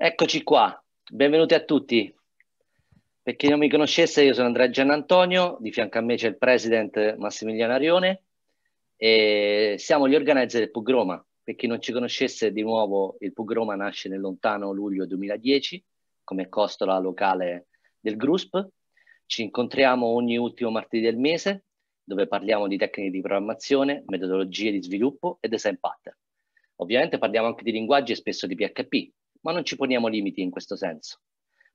Eccoci qua, benvenuti a tutti. Per chi non mi conoscesse, io sono Andrea Giannantonio, di fianco a me c'è il president Massimiliano Arione e siamo gli organizzer del Pugroma. Per chi non ci conoscesse, di nuovo il Pugroma nasce nel lontano luglio 2010 come costola locale del GRUSP. Ci incontriamo ogni ultimo martedì del mese dove parliamo di tecniche di programmazione, metodologie di sviluppo e design pattern. Ovviamente parliamo anche di linguaggi e spesso di PHP, ma non ci poniamo limiti in questo senso.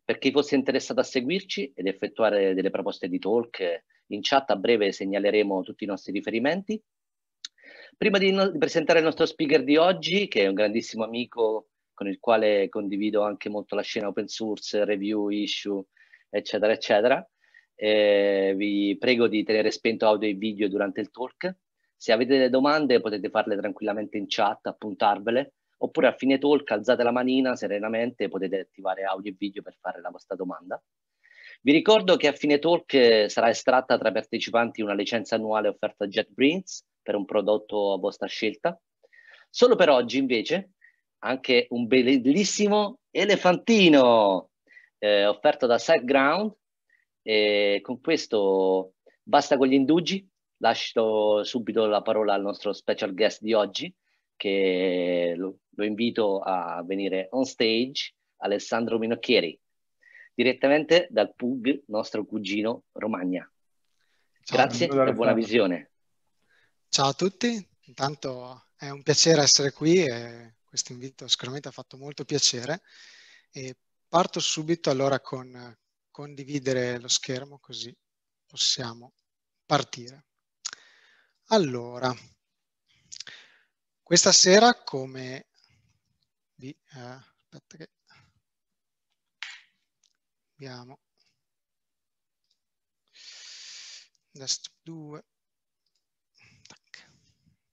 Per chi fosse interessato a seguirci ed effettuare delle proposte di talk in chat, a breve segnaleremo tutti i nostri riferimenti. Prima di, no di presentare il nostro speaker di oggi, che è un grandissimo amico con il quale condivido anche molto la scena open source, review, issue, eccetera, eccetera, eh, vi prego di tenere spento audio e video durante il talk. Se avete delle domande potete farle tranquillamente in chat, appuntarvele oppure a fine talk alzate la manina serenamente, potete attivare audio e video per fare la vostra domanda. Vi ricordo che a fine talk eh, sarà estratta tra i partecipanti una licenza annuale offerta da JetBrains per un prodotto a vostra scelta. Solo per oggi invece anche un bellissimo elefantino eh, offerto da SiteGround e con questo basta con gli indugi, lascio subito la parola al nostro special guest di oggi, che lo, lo invito a venire on stage, Alessandro Minocchieri, direttamente dal PUG, nostro cugino Romagna. Ciao, Grazie e buona visione. Ciao a tutti, intanto è un piacere essere qui e questo invito sicuramente ha fatto molto piacere. E parto subito allora con condividere lo schermo così possiamo partire. Allora, questa sera, come vi, eh, aspetta che abbiamo desktop 2. Tac.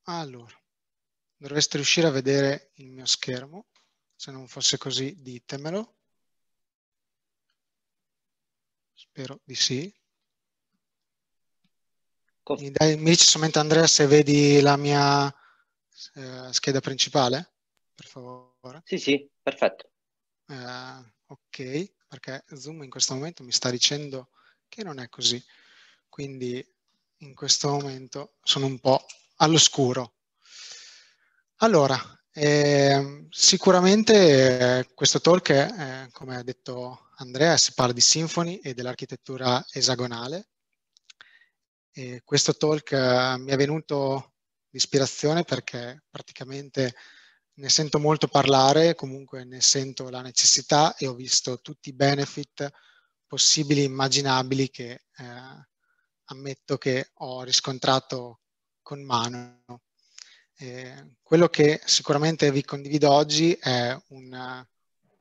Allora, dovreste riuscire a vedere il mio schermo. Se non fosse così, ditemelo. Spero di sì. Mi, dai, mi dice solamente Andrea se vedi la mia eh, scheda principale, per favore? Sì, sì, perfetto. Eh, ok, perché Zoom in questo momento mi sta dicendo che non è così, quindi in questo momento sono un po' all'oscuro. Allora, eh, sicuramente eh, questo talk, eh, come ha detto Andrea, si parla di Symfony e dell'architettura esagonale. E questo talk eh, mi è venuto ispirazione perché praticamente ne sento molto parlare, comunque ne sento la necessità e ho visto tutti i benefit possibili, immaginabili che eh, ammetto che ho riscontrato con mano. Eh, quello che sicuramente vi condivido oggi è una,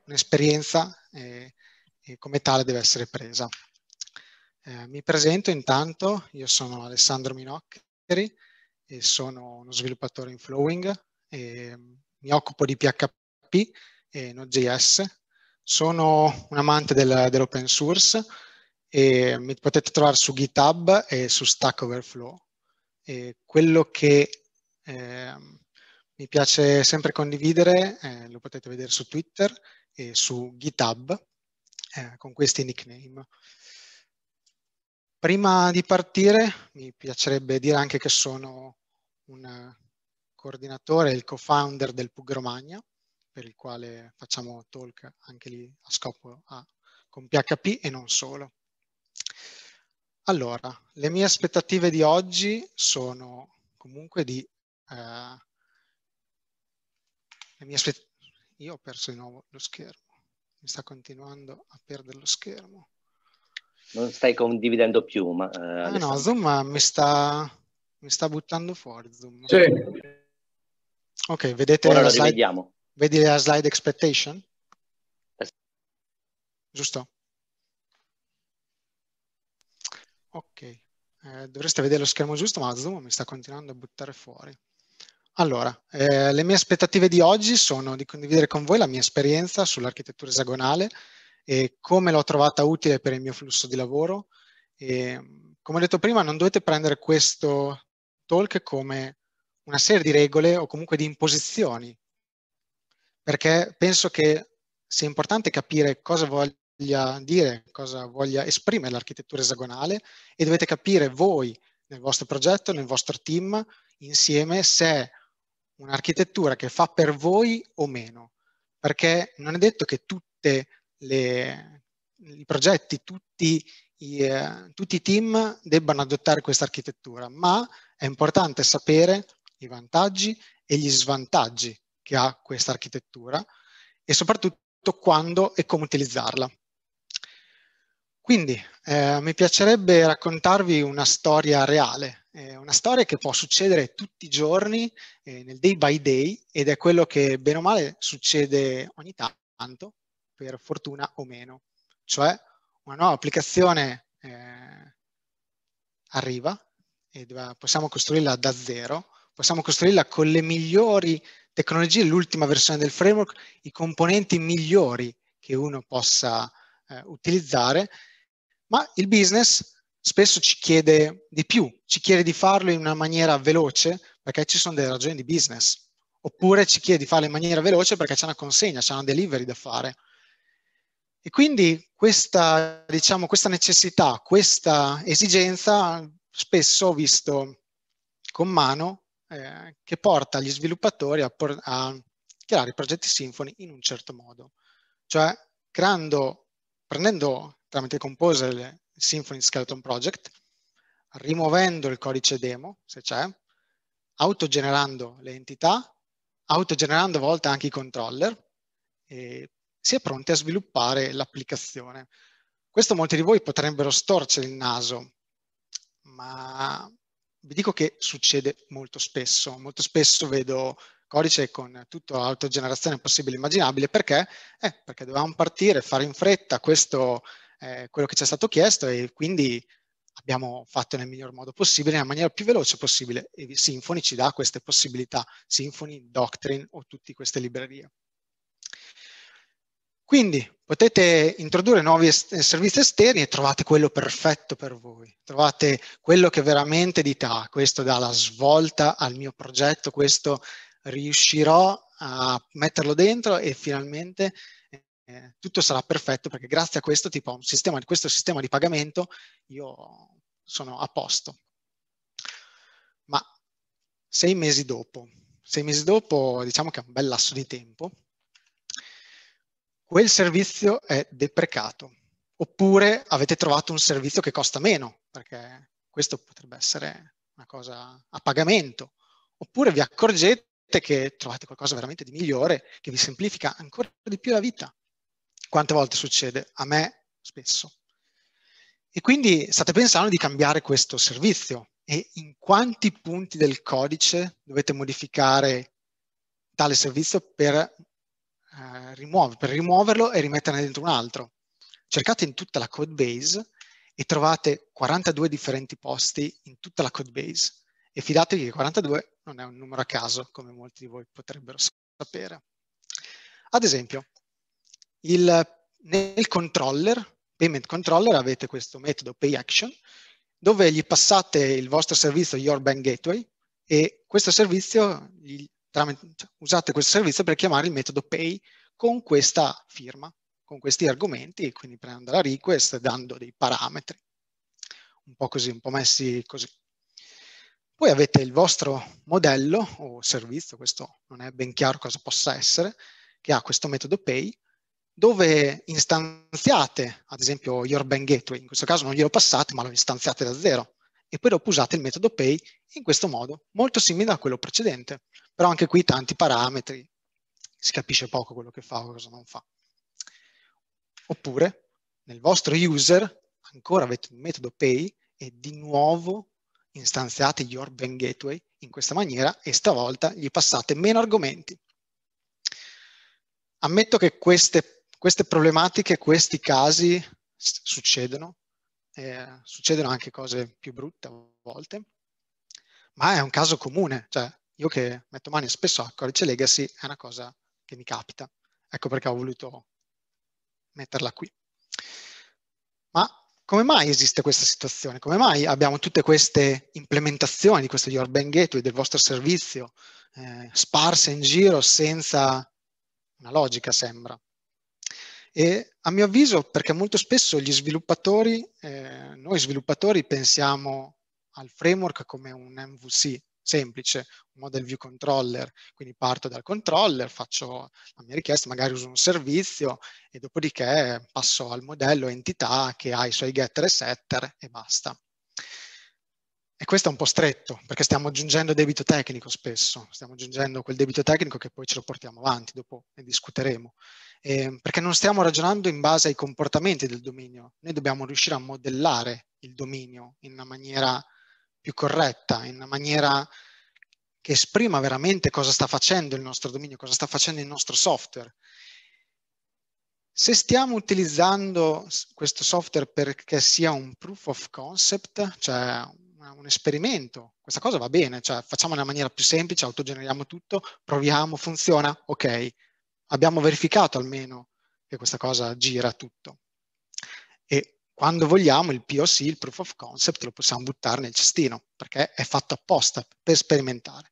un'esperienza e, e, come tale deve essere presa. Eh, mi presento intanto, io sono Alessandro Minoccheri, e sono uno sviluppatore in Flowing, e ehm, mi occupo di PHP e Node.js, sono un amante del, dell'open source e mi potete trovare su GitHub e su Stack Overflow. E quello che eh, mi piace sempre condividere, eh, lo potete vedere su Twitter e su GitHub eh, con questi nickname. Prima di partire mi piacerebbe dire anche che sono un eh, coordinatore, il co-founder del Pug Romagna, per il quale facciamo talk anche lì a scopo A con PHP e non solo. Allora, le mie aspettative di oggi sono comunque di... Eh, Io ho perso di nuovo lo schermo, mi sta continuando a perdere lo schermo. Non stai condividendo più, ma... Eh, ah, no, Zoom eh, mi sta mi sta buttando fuori Zoom. Sì. Ok, vedete Ora la, slide, rivediamo. vedi la slide expectation? Giusto? Ok, eh, dovreste vedere lo schermo giusto, ma Zoom mi sta continuando a buttare fuori. Allora, eh, le mie aspettative di oggi sono di condividere con voi la mia esperienza sull'architettura esagonale e come l'ho trovata utile per il mio flusso di lavoro. E, come ho detto prima, non dovete prendere questo talk come una serie di regole o comunque di imposizioni, perché penso che sia importante capire cosa voglia dire, cosa voglia esprimere l'architettura esagonale e dovete capire voi nel vostro progetto, nel vostro team, insieme se è un'architettura che fa per voi o meno, perché non è detto che tutti i progetti, tutti i, eh, tutti i team debbano adottare questa architettura, ma è importante sapere i vantaggi e gli svantaggi che ha questa architettura e soprattutto quando e come utilizzarla. Quindi eh, mi piacerebbe raccontarvi una storia reale, eh, una storia che può succedere tutti i giorni eh, nel day by day ed è quello che bene o male succede ogni tanto, per fortuna o meno, cioè una nuova applicazione eh, arriva deve, possiamo costruirla da zero, possiamo costruirla con le migliori tecnologie, l'ultima versione del framework, i componenti migliori che uno possa eh, utilizzare, ma il business spesso ci chiede di più, ci chiede di farlo in una maniera veloce perché ci sono delle ragioni di business, oppure ci chiede di farlo in maniera veloce perché c'è una consegna, c'è una delivery da fare. E quindi questa, diciamo, questa necessità, questa esigenza spesso ho visto con mano eh, che porta gli sviluppatori a, por- a creare progetti Symfony in un certo modo, cioè creando, prendendo tramite Composer il Symfony Skeleton Project, rimuovendo il codice demo, se c'è, autogenerando le entità, autogenerando a volte anche i controller, e si è pronti a sviluppare l'applicazione. Questo molti di voi potrebbero storcere il naso, ma vi dico che succede molto spesso. Molto spesso vedo codice con tutta l'autogenerazione possibile e immaginabile perché? Eh, perché dovevamo partire, fare in fretta questo, è quello che ci è stato chiesto e quindi abbiamo fatto nel miglior modo possibile, nella maniera più veloce possibile e Symfony ci dà queste possibilità, Symfony, Doctrine o tutte queste librerie. Quindi potete introdurre nuovi est servizi esterni e trovate quello perfetto per voi, trovate quello che veramente dite, ah, questo dà la svolta al mio progetto, questo riuscirò a metterlo dentro e finalmente eh, tutto sarà perfetto perché grazie a questo tipo, un sistema, questo sistema di pagamento io sono a posto. Ma sei mesi dopo, sei mesi dopo diciamo che è un bel lasso di tempo, quel servizio è deprecato, oppure avete trovato un servizio che costa meno, perché questo potrebbe essere una cosa a pagamento, oppure vi accorgete che trovate qualcosa veramente di migliore, che vi semplifica ancora di più la vita. Quante volte succede? A me spesso. E quindi state pensando di cambiare questo servizio e in quanti punti del codice dovete modificare tale servizio per eh, rimuove, per rimuoverlo e rimetterne dentro un altro. Cercate in tutta la code base e trovate 42 differenti posti in tutta la code base e fidatevi che 42 non è un numero a caso, come molti di voi potrebbero sapere. Ad esempio, il, nel controller, payment controller, avete questo metodo payAction, dove gli passate il vostro servizio Your Bank Gateway e questo servizio gli tramite, cioè, usate questo servizio per chiamare il metodo pay con questa firma, con questi argomenti, quindi prendendo la request e dando dei parametri, un po' così, un po' messi così. Poi avete il vostro modello o servizio, questo non è ben chiaro cosa possa essere, che ha questo metodo pay, dove istanziate, ad esempio, your bank gateway, in questo caso non glielo passate, ma lo istanziate da zero, e poi dopo usate il metodo pay in questo modo, molto simile a quello precedente però anche qui tanti parametri, si capisce poco quello che fa o cosa non fa. Oppure nel vostro user ancora avete un metodo pay e di nuovo istanziate your bank gateway in questa maniera e stavolta gli passate meno argomenti. Ammetto che queste, queste problematiche, questi casi succedono, eh, succedono anche cose più brutte a volte, ma è un caso comune, cioè io che metto mani spesso a codice legacy è una cosa che mi capita. Ecco perché ho voluto metterla qui. Ma come mai esiste questa situazione? Come mai abbiamo tutte queste implementazioni di questo Your Gateway, del vostro servizio, eh, sparse in giro senza una logica, sembra? E a mio avviso, perché molto spesso gli sviluppatori, eh, noi sviluppatori pensiamo al framework come un MVC, semplice, un model view controller, quindi parto dal controller, faccio la mia richiesta, magari uso un servizio e dopodiché passo al modello entità che ha i suoi getter e setter e basta. E questo è un po' stretto, perché stiamo aggiungendo debito tecnico spesso, stiamo aggiungendo quel debito tecnico che poi ce lo portiamo avanti, dopo ne discuteremo, eh, perché non stiamo ragionando in base ai comportamenti del dominio, noi dobbiamo riuscire a modellare il dominio in una maniera più corretta, in una maniera che esprima veramente cosa sta facendo il nostro dominio, cosa sta facendo il nostro software. Se stiamo utilizzando questo software perché sia un proof of concept, cioè un esperimento, questa cosa va bene, cioè facciamo nella maniera più semplice, autogeneriamo tutto, proviamo, funziona, ok, abbiamo verificato almeno che questa cosa gira tutto. E quando vogliamo il POC, il proof of concept, lo possiamo buttare nel cestino, perché è fatto apposta per sperimentare.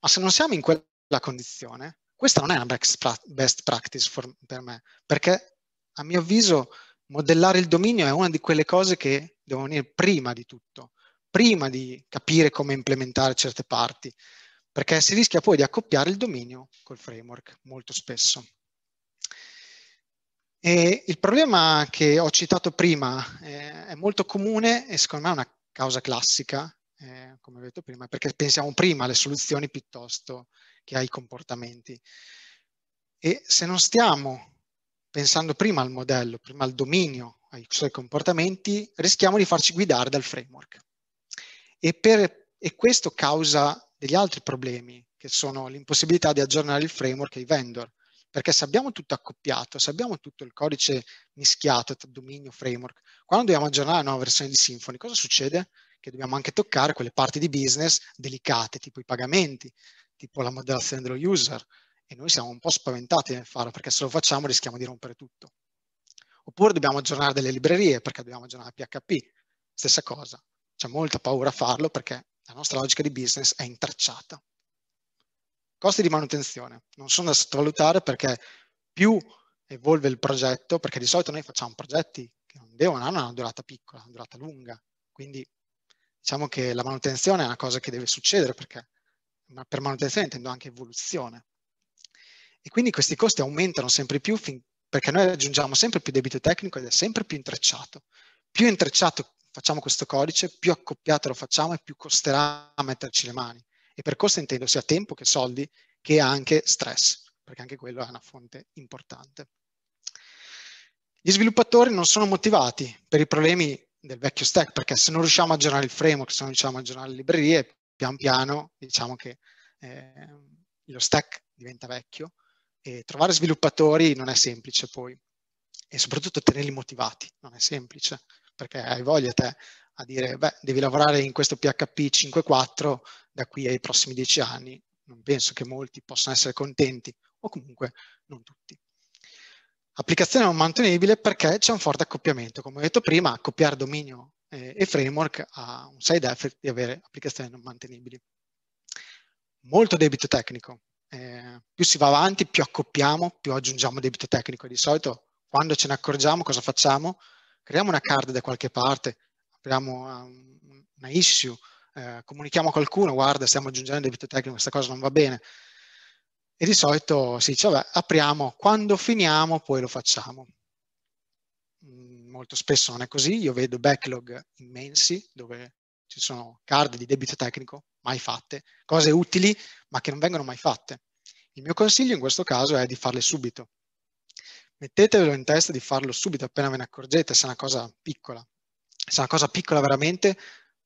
Ma se non siamo in quella condizione, questa non è una best practice for, per me, perché a mio avviso modellare il dominio è una di quelle cose che devono venire prima di tutto, prima di capire come implementare certe parti, perché si rischia poi di accoppiare il dominio col framework molto spesso. E il problema che ho citato prima eh, è molto comune e secondo me è una causa classica, eh, come ho detto prima, perché pensiamo prima alle soluzioni piuttosto che ai comportamenti. E se non stiamo pensando prima al modello, prima al dominio, ai suoi comportamenti, rischiamo di farci guidare dal framework. E, per, e questo causa degli altri problemi, che sono l'impossibilità di aggiornare il framework ai vendor, perché se abbiamo tutto accoppiato, se abbiamo tutto il codice mischiato tra dominio, framework, quando dobbiamo aggiornare la nuova versione di Symfony, cosa succede? Che dobbiamo anche toccare quelle parti di business delicate, tipo i pagamenti, tipo la moderazione dello user, e noi siamo un po' spaventati nel farlo, perché se lo facciamo rischiamo di rompere tutto. Oppure dobbiamo aggiornare delle librerie, perché dobbiamo aggiornare PHP, stessa cosa. C'è molta paura a farlo perché la nostra logica di business è intracciata. Costi di manutenzione non sono da sottovalutare perché più evolve il progetto, perché di solito noi facciamo progetti che non devono hanno una durata piccola, una durata lunga, quindi diciamo che la manutenzione è una cosa che deve succedere perché ma per manutenzione intendo anche evoluzione. E quindi questi costi aumentano sempre più fin, perché noi aggiungiamo sempre più debito tecnico ed è sempre più intrecciato. Più intrecciato facciamo questo codice, più accoppiato lo facciamo e più costerà metterci le mani. E per costo intendo sia tempo che soldi, che anche stress, perché anche quello è una fonte importante. Gli sviluppatori non sono motivati per i problemi del vecchio stack, perché se non riusciamo a aggiornare il framework, se non riusciamo a aggiornare le librerie, pian piano diciamo che eh, lo stack diventa vecchio e trovare sviluppatori non è semplice poi e soprattutto tenerli motivati non è semplice perché hai voglia te a dire, beh, devi lavorare in questo PHP 5.4 da qui ai prossimi dieci anni. Non penso che molti possano essere contenti, o comunque non tutti. Applicazione non mantenibile perché c'è un forte accoppiamento. Come ho detto prima, accoppiare dominio eh, e framework ha un side effect di avere applicazioni non mantenibili. Molto debito tecnico. Eh, più si va avanti, più accoppiamo, più aggiungiamo debito tecnico. Di solito, quando ce ne accorgiamo, cosa facciamo? Creiamo una card da qualche parte, abbiamo una issue, eh, comunichiamo a qualcuno, guarda, stiamo aggiungendo debito tecnico, questa cosa non va bene. E di solito si dice, vabbè, apriamo, quando finiamo poi lo facciamo. Mm, molto spesso non è così, io vedo backlog immensi dove ci sono card di debito tecnico mai fatte, cose utili ma che non vengono mai fatte. Il mio consiglio in questo caso è di farle subito. Mettetevelo in testa di farlo subito appena ve ne accorgete se è una cosa piccola, se è una cosa piccola veramente,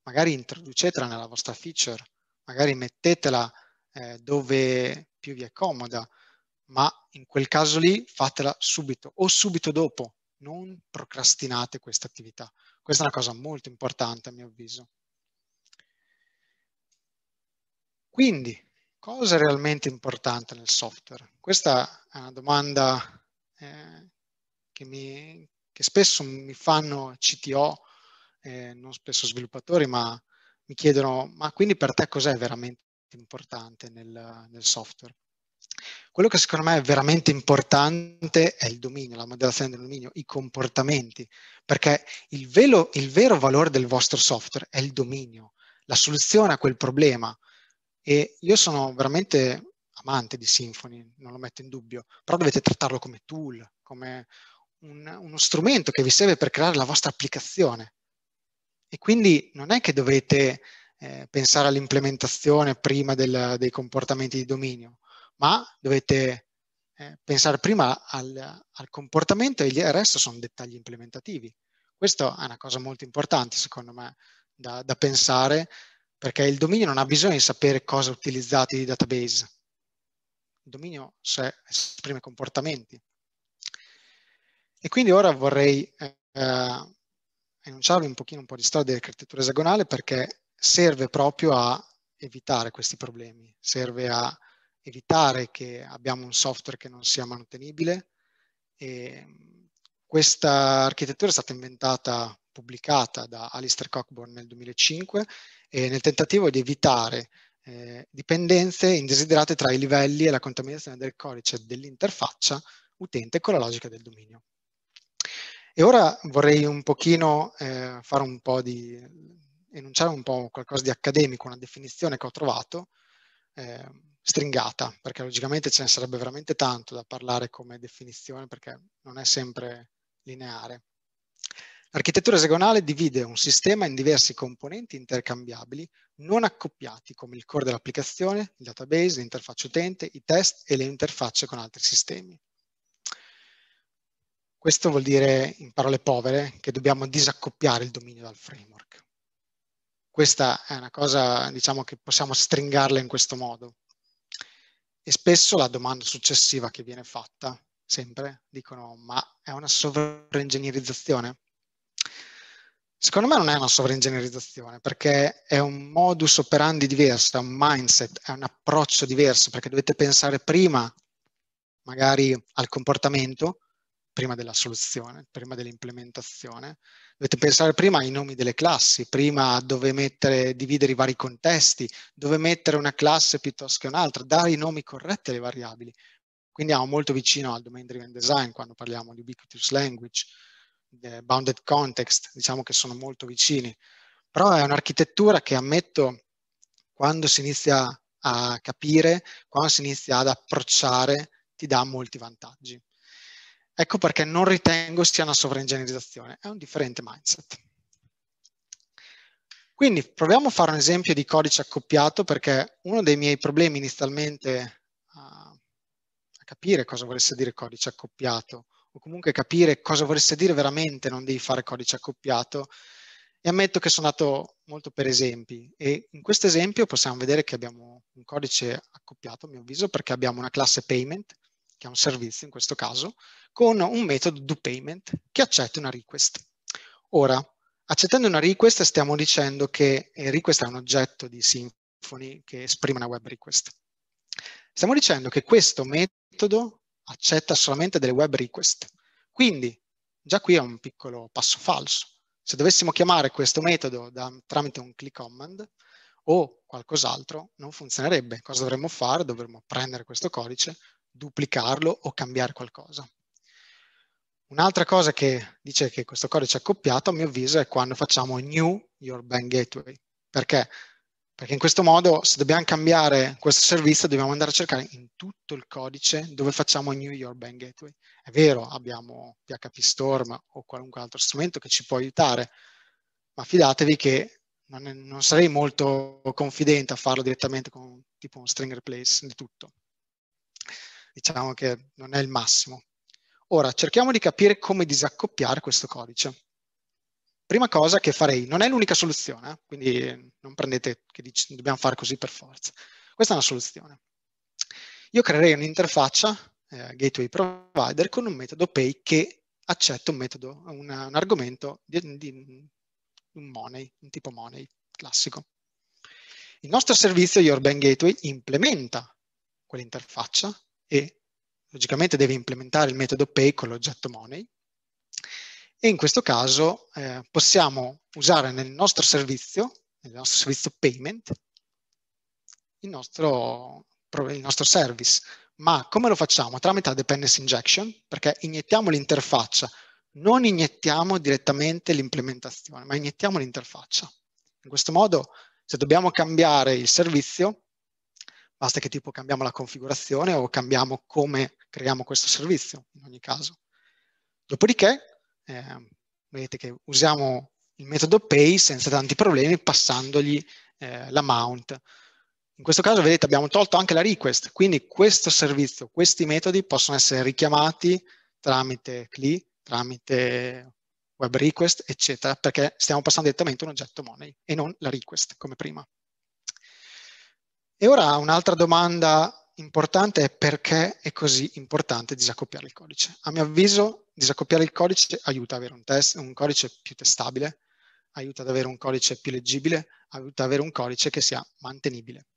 magari introducetela nella vostra feature, magari mettetela eh, dove più vi è comoda, ma in quel caso lì fatela subito o subito dopo, non procrastinate questa attività. Questa è una cosa molto importante a mio avviso. Quindi, cosa è realmente importante nel software? Questa è una domanda eh, che, mi, che spesso mi fanno CTO eh, non spesso sviluppatori, ma mi chiedono, ma quindi per te cos'è veramente importante nel, nel software? Quello che secondo me è veramente importante è il dominio, la modellazione del dominio, i comportamenti, perché il, velo, il vero valore del vostro software è il dominio, la soluzione a quel problema. E io sono veramente amante di Symfony, non lo metto in dubbio, però dovete trattarlo come tool, come un, uno strumento che vi serve per creare la vostra applicazione. E quindi non è che dovete eh, pensare all'implementazione prima del, dei comportamenti di dominio, ma dovete eh, pensare prima al, al comportamento e il resto sono dettagli implementativi. Questa è una cosa molto importante, secondo me, da, da pensare, perché il dominio non ha bisogno di sapere cosa utilizzate di database. Il dominio esprime comportamenti. E quindi ora vorrei eh, enunciarvi un pochino un po' di storia dell'architettura esagonale perché serve proprio a evitare questi problemi, serve a evitare che abbiamo un software che non sia manutenibile. E questa architettura è stata inventata, pubblicata da Alistair Cockburn nel 2005 e nel tentativo di evitare eh, dipendenze indesiderate tra i livelli e la contaminazione del codice dell'interfaccia utente con la logica del dominio. E ora vorrei un pochino eh, fare un po' di, enunciare un po' qualcosa di accademico, una definizione che ho trovato, eh, stringata, perché logicamente ce ne sarebbe veramente tanto da parlare come definizione, perché non è sempre lineare. L'architettura esagonale divide un sistema in diversi componenti intercambiabili, non accoppiati, come il core dell'applicazione, il database, l'interfaccia utente, i test e le interfacce con altri sistemi. Questo vuol dire, in parole povere, che dobbiamo disaccoppiare il dominio dal framework. Questa è una cosa, diciamo, che possiamo stringarla in questo modo. E spesso la domanda successiva che viene fatta, sempre, dicono, ma è una sovraingegnerizzazione? Secondo me non è una sovraingegnerizzazione, perché è un modus operandi diverso, è un mindset, è un approccio diverso, perché dovete pensare prima magari al comportamento prima della soluzione, prima dell'implementazione. Dovete pensare prima ai nomi delle classi, prima a dove mettere, dividere i vari contesti, dove mettere una classe piuttosto che un'altra, dare i nomi corretti alle variabili. Quindi siamo molto vicino al domain driven design quando parliamo di ubiquitous language, bounded context, diciamo che sono molto vicini. Però è un'architettura che ammetto quando si inizia a capire, quando si inizia ad approcciare, ti dà molti vantaggi. Ecco perché non ritengo sia una sovraingegnerizzazione, è un differente mindset. Quindi proviamo a fare un esempio di codice accoppiato perché uno dei miei problemi inizialmente a capire cosa volesse dire codice accoppiato o comunque capire cosa volesse dire veramente non devi fare codice accoppiato e ammetto che sono andato molto per esempi e in questo esempio possiamo vedere che abbiamo un codice accoppiato a mio avviso perché abbiamo una classe payment che è un servizio in questo caso, con un metodo doPayment che accetta una request. Ora, accettando una request stiamo dicendo che eh, request è un oggetto di Symfony che esprime una web request. Stiamo dicendo che questo metodo accetta solamente delle web request. Quindi, già qui è un piccolo passo falso. Se dovessimo chiamare questo metodo da, tramite un click command o qualcos'altro, non funzionerebbe. Cosa dovremmo fare? Dovremmo prendere questo codice, duplicarlo o cambiare qualcosa. Un'altra cosa che dice che questo codice è accoppiato, a mio avviso, è quando facciamo new your bank gateway. Perché? Perché in questo modo, se dobbiamo cambiare questo servizio, dobbiamo andare a cercare in tutto il codice dove facciamo new your bank gateway. È vero, abbiamo PHP Storm o qualunque altro strumento che ci può aiutare, ma fidatevi che non, è, non sarei molto confidente a farlo direttamente con tipo un string replace di tutto diciamo che non è il massimo. Ora, cerchiamo di capire come disaccoppiare questo codice. Prima cosa che farei, non è l'unica soluzione, eh, quindi non prendete che dic- dobbiamo fare così per forza. Questa è una soluzione. Io creerei un'interfaccia, eh, gateway provider, con un metodo pay che accetta un metodo, un, un argomento di, di un money, un tipo money classico. Il nostro servizio Your Bank Gateway implementa quell'interfaccia e logicamente deve implementare il metodo pay con l'oggetto money e in questo caso eh, possiamo usare nel nostro servizio, nel nostro servizio payment, il nostro, il nostro service. Ma come lo facciamo? Tramite la dependency injection, perché iniettiamo l'interfaccia, non iniettiamo direttamente l'implementazione, ma iniettiamo l'interfaccia. In questo modo, se dobbiamo cambiare il servizio, Basta che tipo cambiamo la configurazione o cambiamo come creiamo questo servizio, in ogni caso. Dopodiché, eh, vedete che usiamo il metodo pay senza tanti problemi passandogli eh, l'amount. In questo caso, vedete, abbiamo tolto anche la request, quindi questo servizio, questi metodi possono essere richiamati tramite CLI, tramite web request, eccetera, perché stiamo passando direttamente un oggetto money e non la request come prima. E ora un'altra domanda importante è perché è così importante disaccoppiare il codice. A mio avviso disaccoppiare il codice aiuta ad avere un, test, un codice più testabile, aiuta ad avere un codice più leggibile, aiuta ad avere un codice che sia mantenibile.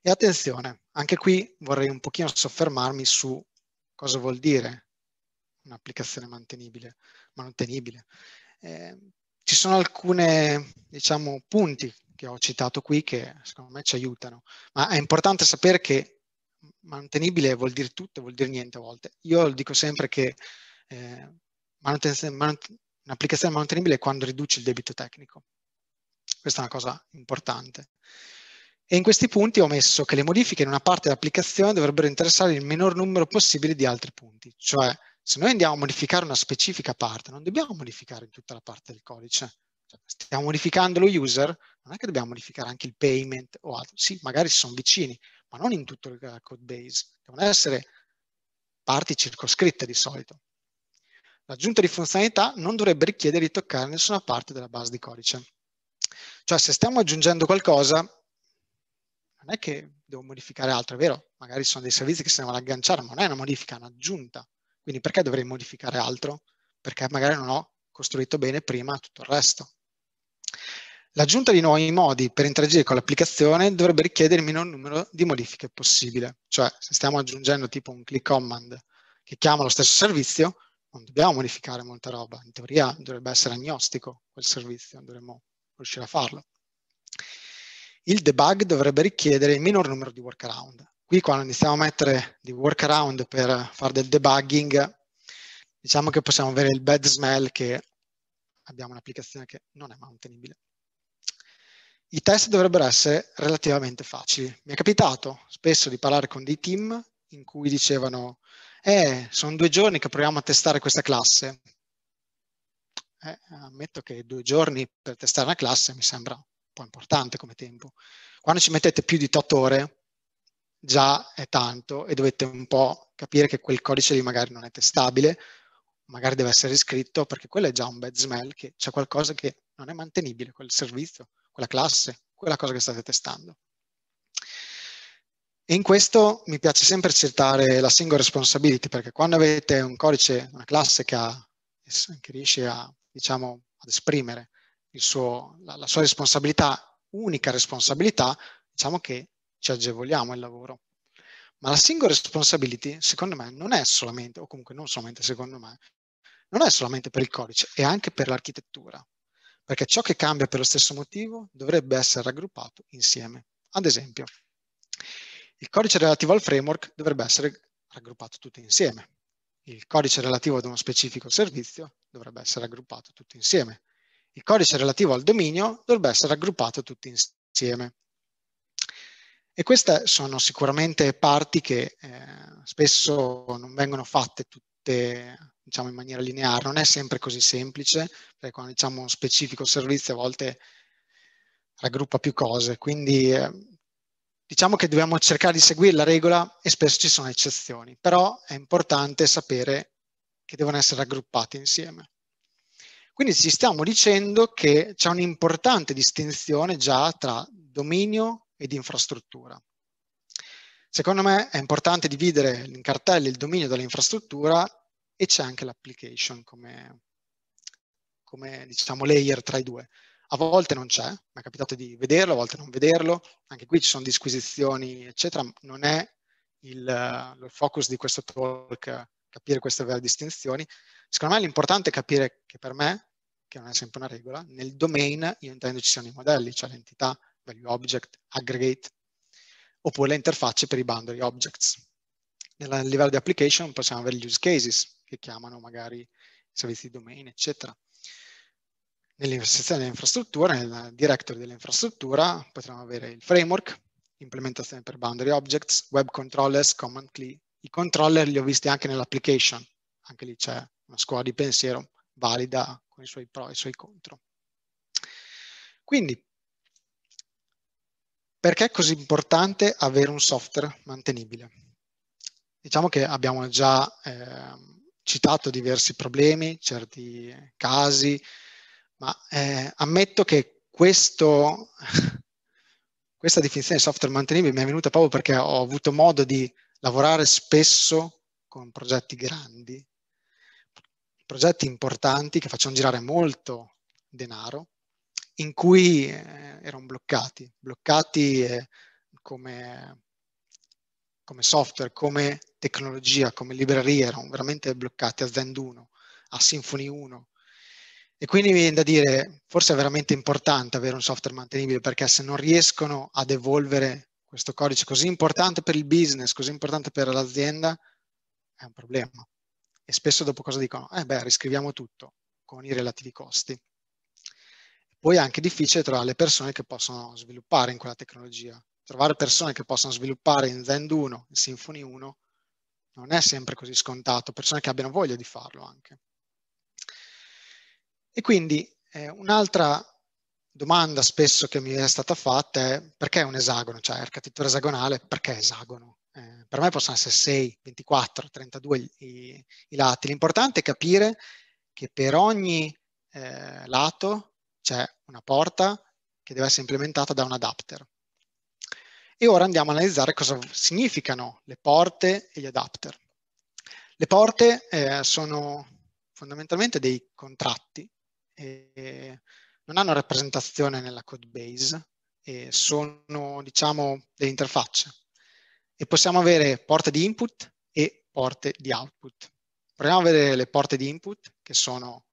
E attenzione, anche qui vorrei un pochino soffermarmi su cosa vuol dire un'applicazione mantenibile. mantenibile. Eh, ci sono alcuni diciamo, punti che ho citato qui che secondo me ci aiutano. Ma è importante sapere che mantenibile vuol dire tutto, vuol dire niente a volte. Io dico sempre che eh, manutenzione, manutenzione, un'applicazione mantenibile è quando riduce il debito tecnico. Questa è una cosa importante. E in questi punti ho messo che le modifiche in una parte dell'applicazione dovrebbero interessare il minor numero possibile di altri punti, cioè se noi andiamo a modificare una specifica parte, non dobbiamo modificare tutta la parte del codice, stiamo modificando lo user, non è che dobbiamo modificare anche il payment o altro. Sì, magari sono vicini, ma non in tutto il code base. Devono essere parti circoscritte di solito. L'aggiunta di funzionalità non dovrebbe richiedere di toccare nessuna parte della base di codice. Cioè, se stiamo aggiungendo qualcosa, non è che devo modificare altro, è vero, magari sono dei servizi che si devono agganciare, ma non è una modifica, è un'aggiunta. Quindi perché dovrei modificare altro? Perché magari non ho costruito bene prima tutto il resto. L'aggiunta di nuovi modi per interagire con l'applicazione dovrebbe richiedere il minor numero di modifiche possibile, cioè se stiamo aggiungendo tipo un click command che chiama lo stesso servizio, non dobbiamo modificare molta roba, in teoria dovrebbe essere agnostico quel servizio, dovremmo riuscire a farlo. Il debug dovrebbe richiedere il minor numero di workaround. Qui quando iniziamo a mettere di workaround per fare del debugging, diciamo che possiamo avere il bad smell che abbiamo un'applicazione che non è mantenibile. I test dovrebbero essere relativamente facili. Mi è capitato spesso di parlare con dei team in cui dicevano eh, sono due giorni che proviamo a testare questa classe. Eh, ammetto che due giorni per testare una classe mi sembra un po' importante come tempo. Quando ci mettete più di 8 ore, già è tanto e dovete un po' capire che quel codice lì magari non è testabile magari deve essere iscritto perché quello è già un bad smell, che c'è qualcosa che non è mantenibile, quel servizio, quella classe, quella cosa che state testando. E in questo mi piace sempre citare la single responsibility, perché quando avete un codice, una classe che, ha, che riesce a, diciamo, ad esprimere suo, la, la sua responsabilità, unica responsabilità, diciamo che ci agevoliamo il lavoro. Ma la single responsibility, secondo me, non è solamente, o comunque non solamente secondo me, non è solamente per il codice, è anche per l'architettura, perché ciò che cambia per lo stesso motivo dovrebbe essere raggruppato insieme. Ad esempio, il codice relativo al framework dovrebbe essere raggruppato tutto insieme. Il codice relativo ad uno specifico servizio dovrebbe essere raggruppato tutto insieme. Il codice relativo al dominio dovrebbe essere raggruppato tutto insieme. E queste sono sicuramente parti che eh, spesso non vengono fatte tutte diciamo, in maniera lineare, non è sempre così semplice, perché quando diciamo un specifico servizio a volte raggruppa più cose, quindi ehm, diciamo che dobbiamo cercare di seguire la regola e spesso ci sono eccezioni, però è importante sapere che devono essere raggruppate insieme. Quindi ci stiamo dicendo che c'è un'importante distinzione già tra dominio ed infrastruttura. Secondo me è importante dividere in cartelli il dominio dall'infrastruttura e c'è anche l'application come, come diciamo, layer tra i due. A volte non c'è, mi è capitato di vederlo, a volte non vederlo, anche qui ci sono disquisizioni, eccetera, non è il, il focus di questo talk capire queste vere distinzioni. Secondo me l'importante è capire che per me, che non è sempre una regola, nel domain io intendo ci siano i modelli, cioè l'entità, value object, aggregate, oppure le interfacce per i boundary objects. Nel livello di application possiamo avere gli use cases, che chiamano magari i servizi di domain, eccetera. Nell'infrastruttura, dell'infrastruttura, nel directory dell'infrastruttura, potremmo avere il framework, implementazione per boundary objects, web controllers, command key. I controller li ho visti anche nell'application, anche lì c'è una scuola di pensiero valida con i suoi pro e i suoi contro. Quindi, perché è così importante avere un software mantenibile? Diciamo che abbiamo già eh, citato diversi problemi, certi casi, ma eh, ammetto che questo, questa definizione di software mantenibile mi è venuta proprio perché ho avuto modo di lavorare spesso con progetti grandi, progetti importanti che facevano girare molto denaro, in cui eh, erano bloccati, bloccati eh, come, come software, come tecnologia come libreria erano veramente bloccati a Zend 1, a Symfony 1. E quindi mi viene da dire, forse è veramente importante avere un software mantenibile perché se non riescono ad evolvere questo codice così importante per il business, così importante per l'azienda, è un problema. E spesso dopo cosa dicono? Eh beh, riscriviamo tutto con i relativi costi. Poi è anche difficile trovare le persone che possono sviluppare in quella tecnologia. Trovare persone che possono sviluppare in Zend 1, in Symfony 1, non è sempre così scontato, persone che abbiano voglia di farlo anche. E quindi eh, un'altra domanda spesso che mi è stata fatta è perché un esagono, cioè architettura esagonale, perché esagono? Eh, per me possono essere 6, 24, 32 i, i lati. L'importante è capire che per ogni eh, lato c'è una porta che deve essere implementata da un adapter. E ora andiamo a analizzare cosa significano le porte e gli adapter. Le porte eh, sono fondamentalmente dei contratti, eh, non hanno rappresentazione nella code base, eh, sono diciamo delle interfacce e possiamo avere porte di input e porte di output. Proviamo a vedere le porte di input che sono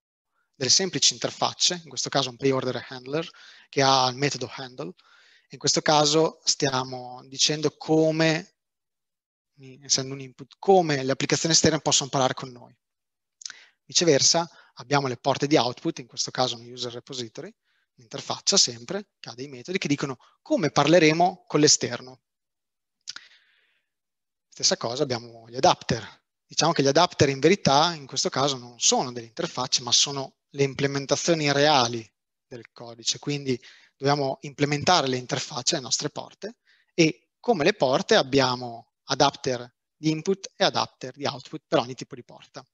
delle semplici interfacce, in questo caso un pre-order handler che ha il metodo handle, in questo caso stiamo dicendo come, essendo un input, come le applicazioni esterne possono parlare con noi. Viceversa, abbiamo le porte di output, in questo caso un user repository, un'interfaccia sempre, che ha dei metodi che dicono come parleremo con l'esterno. Stessa cosa abbiamo gli adapter. Diciamo che gli adapter in verità in questo caso non sono delle interfacce, ma sono le implementazioni reali del codice, quindi dobbiamo implementare le interfacce alle nostre porte e come le porte abbiamo adapter di input e adapter di output per ogni tipo di porta.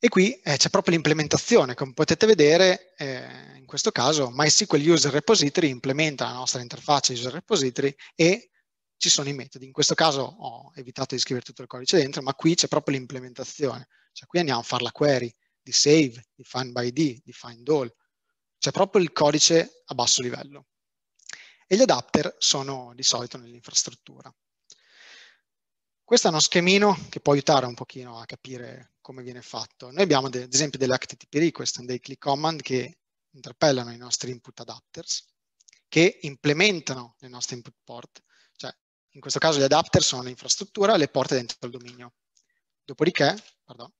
E qui eh, c'è proprio l'implementazione, come potete vedere eh, in questo caso MySQL User Repository implementa la nostra interfaccia User Repository e ci sono i metodi. In questo caso ho evitato di scrivere tutto il codice dentro, ma qui c'è proprio l'implementazione. Cioè qui andiamo a fare la query di save, di find by ID, di find all, cioè proprio il codice a basso livello. E gli adapter sono di solito nell'infrastruttura. Questo è uno schemino che può aiutare un pochino a capire come viene fatto. Noi abbiamo ad esempio delle HTTP request, dei click command che interpellano i nostri input adapters, che implementano le nostre input port, cioè in questo caso gli adapter sono l'infrastruttura e le porte dentro il dominio. Dopodiché, pardon,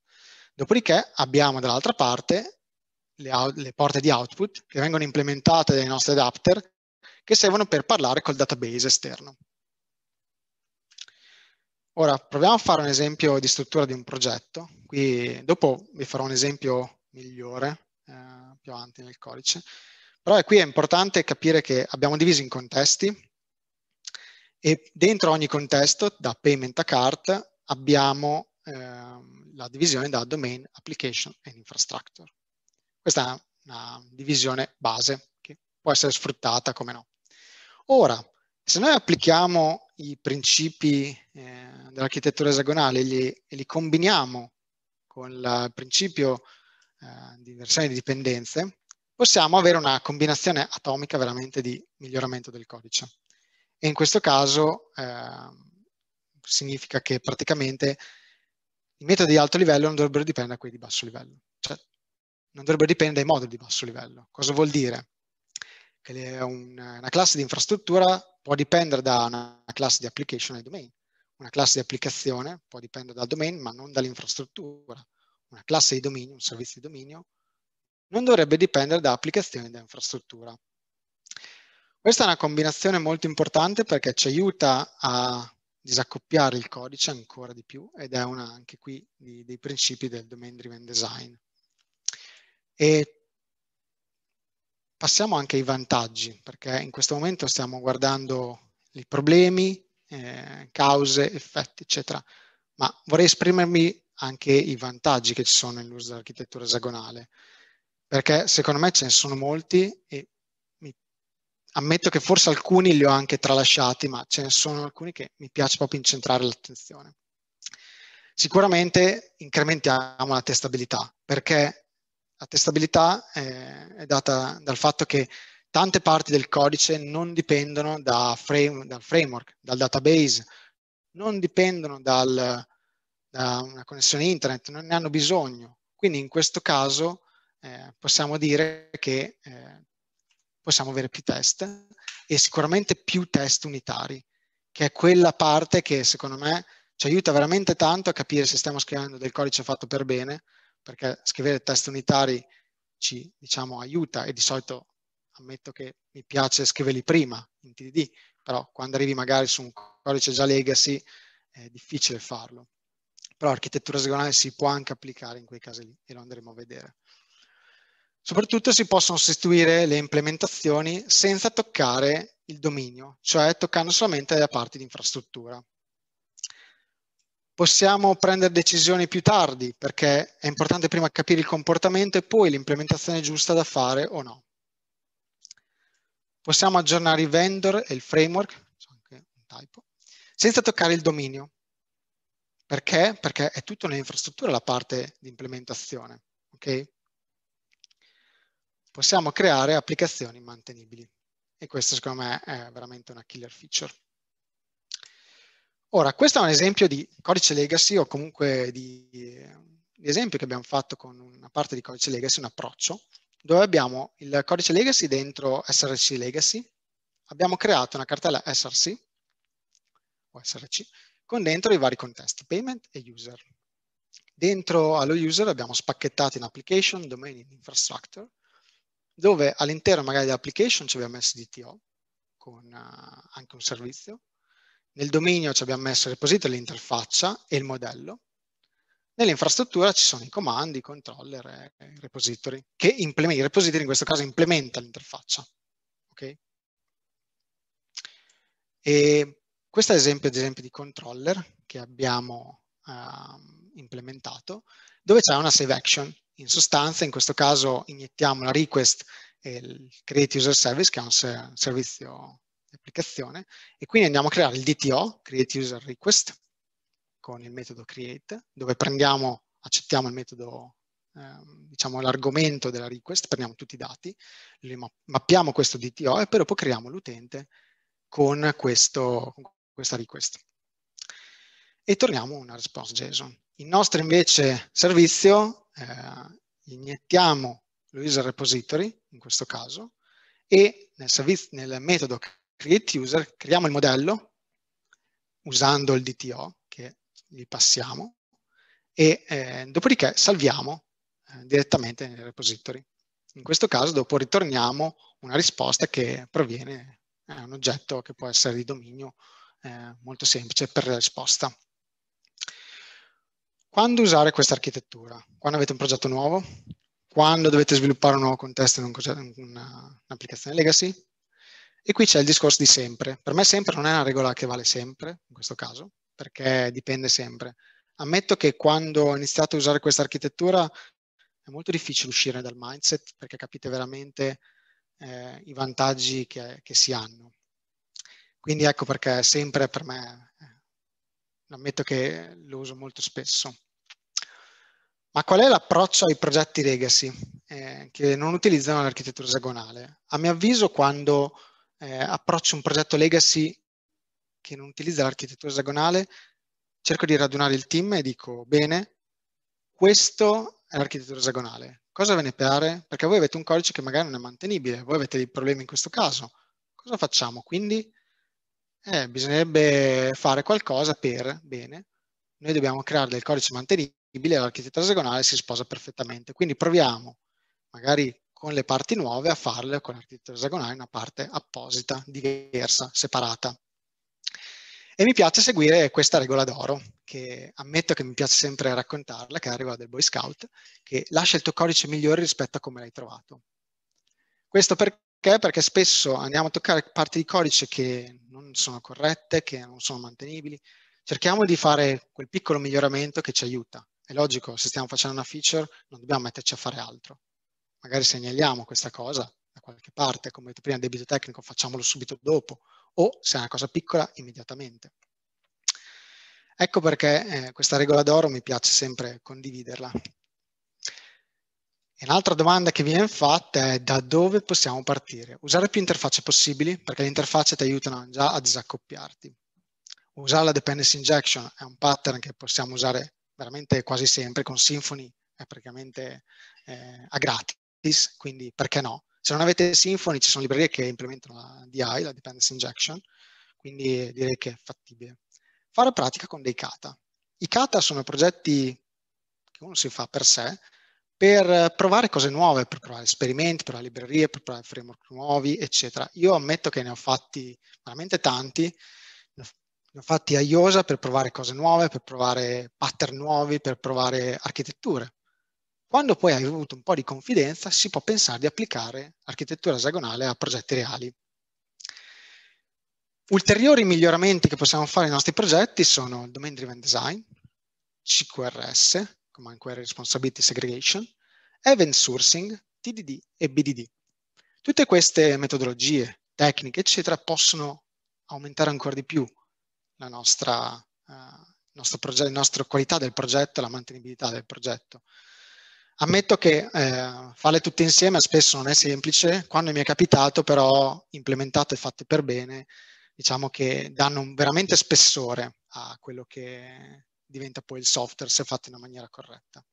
dopodiché abbiamo dall'altra parte le, le porte di output che vengono implementate dai nostri adapter che servono per parlare col database esterno. Ora proviamo a fare un esempio di struttura di un progetto. Qui dopo vi farò un esempio migliore eh, più avanti nel codice. Però qui è importante capire che abbiamo diviso in contesti e dentro ogni contesto, da payment a cart, abbiamo eh, la divisione da domain, application and infrastructure. Questa è una divisione base che può essere sfruttata, come no. Ora, se noi applichiamo i principi eh, dell'architettura esagonale e li, li, combiniamo con il principio eh, di inversione di dipendenze, possiamo avere una combinazione atomica veramente di miglioramento del codice. E in questo caso eh, significa che praticamente i metodi di alto livello non dovrebbero dipendere da quelli di basso livello. Cioè, non dovrebbero dipendere dai moduli di basso livello. Cosa vuol dire? Che una classe di infrastruttura può dipendere da una classe di application e domain. Una classe di applicazione può dipendere dal domain, ma non dall'infrastruttura. Una classe di dominio, un servizio di dominio, non dovrebbe dipendere da applicazioni e da infrastruttura. Questa è una combinazione molto importante perché ci aiuta a disaccoppiare il codice ancora di più ed è una, anche qui di, dei principi del domain driven design. E passiamo anche ai vantaggi, perché in questo momento stiamo guardando i problemi, eh, cause, effetti, eccetera, ma vorrei esprimermi anche i vantaggi che ci sono nell'uso dell'architettura esagonale, perché secondo me ce ne sono molti e mi... ammetto che forse alcuni li ho anche tralasciati, ma ce ne sono alcuni che mi piace proprio incentrare l'attenzione. Sicuramente incrementiamo la testabilità, perché la testabilità eh, è data dal fatto che tante parti del codice non dipendono da frame, dal framework, dal database, non dipendono dal, da una connessione internet, non ne hanno bisogno. Quindi in questo caso eh, possiamo dire che eh, possiamo avere più test e sicuramente più test unitari, che è quella parte che secondo me ci aiuta veramente tanto a capire se stiamo scrivendo del codice fatto per bene perché scrivere test unitari ci diciamo, aiuta e di solito ammetto che mi piace scriverli prima in TDD, però quando arrivi magari su un codice già legacy è difficile farlo. Però l'architettura esagonale si può anche applicare in quei casi lì e lo andremo a vedere. Soprattutto si possono sostituire le implementazioni senza toccare il dominio, cioè toccando solamente la parte di infrastruttura. Possiamo prendere decisioni più tardi perché è importante prima capire il comportamento e poi l'implementazione giusta da fare o no. Possiamo aggiornare i vendor e il framework, senza toccare il dominio. Perché? Perché è tutto nell'infrastruttura la parte di implementazione. Okay? Possiamo creare applicazioni mantenibili e questo secondo me è veramente una killer feature. Ora, questo è un esempio di codice legacy o comunque di, di esempio che abbiamo fatto con una parte di codice legacy, un approccio, dove abbiamo il codice legacy dentro src legacy, abbiamo creato una cartella src o src con dentro i vari contesti, payment e user. Dentro allo user abbiamo spacchettato in application, domain in infrastructure, dove all'interno magari dell'application ci abbiamo messo DTO con eh, anche un servizio, nel dominio ci abbiamo messo il repository, l'interfaccia e il modello. Nell'infrastruttura ci sono i comandi, i controller e i repository, che il repository in questo caso implementa l'interfaccia. Okay? E questo è esempio, ad esempio di controller che abbiamo uh, implementato, dove c'è una save action. In sostanza, in questo caso, iniettiamo la request e il create user service, che è un servizio applicazione e quindi andiamo a creare il DTO, create user request, con il metodo create, dove prendiamo, accettiamo il metodo, ehm, diciamo l'argomento della request, prendiamo tutti i dati, li mappiamo questo DTO e poi dopo creiamo l'utente con, con questa request. E torniamo una response JSON. Il nostro invece servizio eh, iniettiamo lo user repository, in questo caso, e nel, nel metodo create user, creiamo il modello usando il DTO che gli passiamo e eh, dopodiché salviamo eh, direttamente nel repository. In questo caso dopo ritorniamo una risposta che proviene da eh, un oggetto che può essere di dominio eh, molto semplice per la risposta. Quando usare questa architettura? Quando avete un progetto nuovo? Quando dovete sviluppare un nuovo contesto in un'applicazione legacy? E qui c'è il discorso di sempre. Per me sempre non è una regola che vale sempre, in questo caso, perché dipende sempre. Ammetto che quando ho iniziato a usare questa architettura è molto difficile uscire dal mindset perché capite veramente eh, i vantaggi che, che, si hanno. Quindi ecco perché sempre per me, eh, ammetto che lo uso molto spesso. Ma qual è l'approccio ai progetti legacy eh, che non utilizzano l'architettura esagonale? A mio avviso quando eh, approccio un progetto legacy che non utilizza l'architettura esagonale, cerco di radunare il team e dico, bene, questo è l'architettura esagonale, cosa ve ne pare? Perché voi avete un codice che magari non è mantenibile, voi avete dei problemi in questo caso, cosa facciamo? Quindi eh, bisognerebbe fare qualcosa per, bene, noi dobbiamo creare del codice mantenibile, l'architettura esagonale si sposa perfettamente, quindi proviamo, magari con le parti nuove a farle con l'architettura esagonale una parte apposita, diversa, separata. E mi piace seguire questa regola d'oro, che ammetto che mi piace sempre raccontarla, che è la regola del Boy Scout, che lascia il tuo codice migliore rispetto a come l'hai trovato. Questo perché? Perché spesso andiamo a toccare parti di codice che non sono corrette, che non sono mantenibili. Cerchiamo di fare quel piccolo miglioramento che ci aiuta. È logico, se stiamo facendo una feature non dobbiamo metterci a fare altro magari segnaliamo questa cosa da qualche parte, come detto prima, debito tecnico, facciamolo subito dopo, o se è una cosa piccola, immediatamente. Ecco perché eh, questa regola d'oro mi piace sempre condividerla. E un'altra domanda che viene fatta è da dove possiamo partire? Usare più interfacce possibili perché le interfacce ti aiutano già a disaccoppiarti. Usare la dependency injection è un pattern che possiamo usare veramente quasi sempre con Symfony, è praticamente eh, a gratis gratis, quindi perché no? Se non avete Symfony ci sono librerie che implementano la DI, la Dependency Injection, quindi direi che è fattibile. Fare pratica con dei kata. I kata sono progetti che uno si fa per sé, per provare cose nuove, per provare esperimenti, per provare librerie, per provare framework nuovi, eccetera. Io ammetto che ne ho fatti veramente tanti, ne ho fatti a IOSA per provare cose nuove, per provare pattern nuovi, per provare architetture. Quando poi hai avuto un po' di confidenza, si può pensare di applicare architettura esagonale a progetti reali. Ulteriori miglioramenti che possiamo fare ai nostri progetti sono il Domain Driven Design, CQRS, Command Query Responsibility Segregation, Event Sourcing, TDD e BDD. Tutte queste metodologie, tecniche, eccetera, possono aumentare ancora di più la nostra, eh, nostro progetto, la nostra qualità del progetto, la mantenibilità del progetto. Ammetto che eh, farle tutte insieme spesso non è semplice, quando mi è capitato però implementate e fatte per bene, diciamo che danno veramente spessore a quello che diventa poi il software se fatto in una maniera corretta.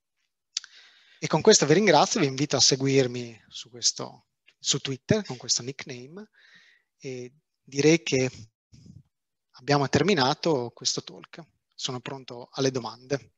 E con questo vi ringrazio, vi invito a seguirmi su, questo, su Twitter con questo nickname e direi che abbiamo terminato questo talk. Sono pronto alle domande.